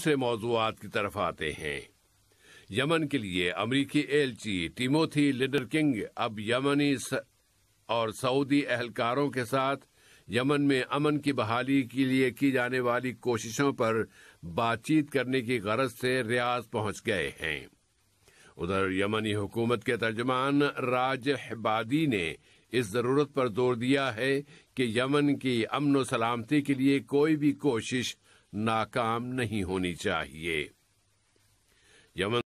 दूसरे मौजूद की तरफ आते हैं यमन के लिए अमरीकी एलची टीमोथी लिडर किंग अब यमनी स... और सऊदी एहलकारों के साथ यमन में अमन की बहाली के लिए की जाने वाली कोशिशों पर बातचीत करने की गरज से रियाज पहुंच गए हैं उधर यमनी हुकूमत के तर्जमान राज हबादी ने इस जरूरत पर जोर दिया है कि यमन की अमन सलामती के लिए कोई भी कोशिश नाकाम नहीं होनी चाहिए यमन